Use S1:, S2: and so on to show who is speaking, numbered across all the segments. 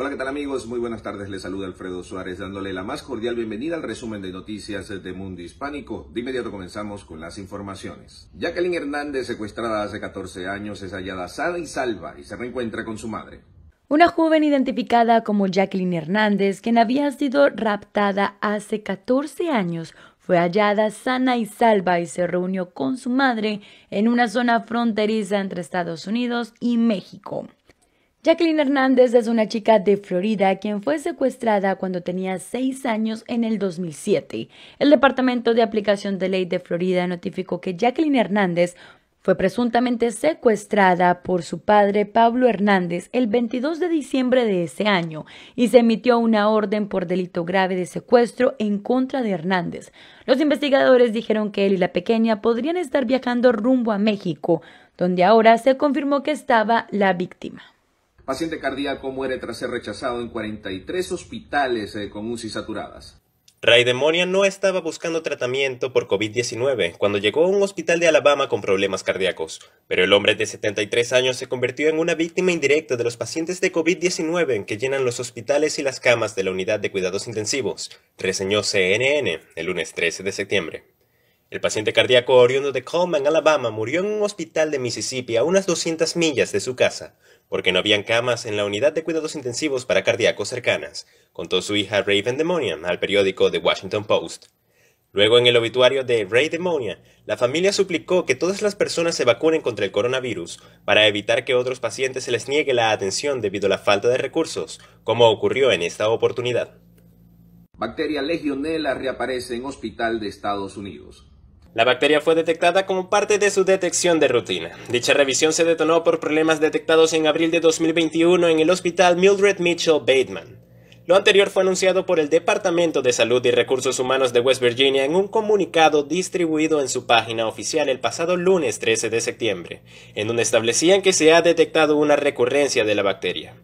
S1: Hola, ¿qué tal amigos? Muy buenas tardes. Les saluda Alfredo Suárez dándole la más cordial bienvenida al resumen de noticias de Mundo Hispánico. De inmediato comenzamos con las informaciones. Jacqueline Hernández, secuestrada hace 14 años, es hallada sana y salva y se reencuentra con su madre.
S2: Una joven identificada como Jacqueline Hernández, quien había sido raptada hace 14 años, fue hallada sana y salva y se reunió con su madre en una zona fronteriza entre Estados Unidos y México. Jacqueline Hernández es una chica de Florida quien fue secuestrada cuando tenía seis años en el 2007. El Departamento de Aplicación de Ley de Florida notificó que Jacqueline Hernández fue presuntamente secuestrada por su padre Pablo Hernández el 22 de diciembre de ese año y se emitió una orden por delito grave de secuestro en contra de Hernández. Los investigadores dijeron que él y la pequeña podrían estar viajando rumbo a México, donde ahora se confirmó que estaba la víctima.
S1: Paciente cardíaco muere tras ser rechazado en 43 hospitales eh, con UCI saturadas. Demonia no estaba
S3: buscando tratamiento por COVID-19 cuando llegó a un hospital de Alabama con problemas cardíacos, pero el hombre de 73 años se convirtió en una víctima indirecta de los pacientes de COVID-19 que llenan los hospitales y las camas de la unidad de cuidados intensivos, reseñó CNN el lunes 13 de septiembre. El paciente cardíaco oriundo de Coleman, Alabama, murió en un hospital de Mississippi a unas 200 millas de su casa, porque no habían camas en la unidad de cuidados intensivos para cardíacos cercanas, contó su hija Raven Demonian al periódico The Washington Post. Luego, en el obituario de Ray Demonia, la familia suplicó que todas las personas se vacunen contra el coronavirus para evitar que otros pacientes se les niegue la atención debido a la falta de recursos, como ocurrió en esta oportunidad.
S1: Bacteria legionella reaparece en hospital de Estados Unidos. La bacteria fue detectada como parte de su detección de rutina.
S3: Dicha revisión se detonó por problemas detectados en abril de 2021 en el hospital Mildred Mitchell Bateman. Lo anterior fue anunciado por el Departamento de Salud y Recursos Humanos de West Virginia en un comunicado distribuido en su página oficial el pasado lunes 13 de septiembre, en donde establecían que se ha detectado una recurrencia de la bacteria.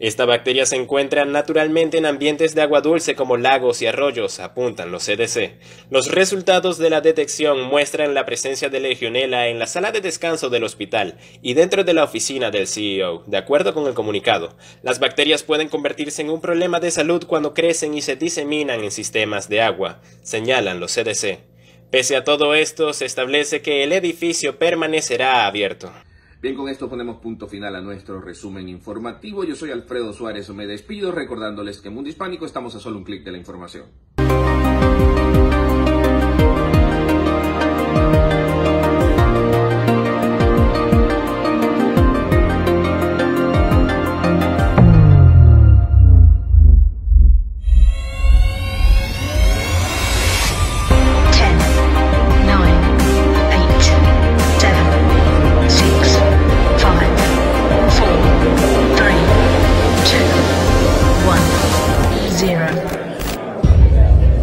S3: Esta bacteria se encuentra naturalmente en ambientes de agua dulce como lagos y arroyos, apuntan los CDC. Los resultados de la detección muestran la presencia de Legionella en la sala de descanso del hospital y dentro de la oficina del CEO. De acuerdo con el comunicado, las bacterias pueden convertirse en un problema de salud cuando crecen y se diseminan en sistemas de agua, señalan los CDC. Pese a todo esto, se establece que el edificio permanecerá
S1: abierto. Bien, con esto ponemos punto final a nuestro resumen informativo. Yo soy Alfredo Suárez, me despido recordándoles que en Mundo Hispánico estamos a solo un clic de la información.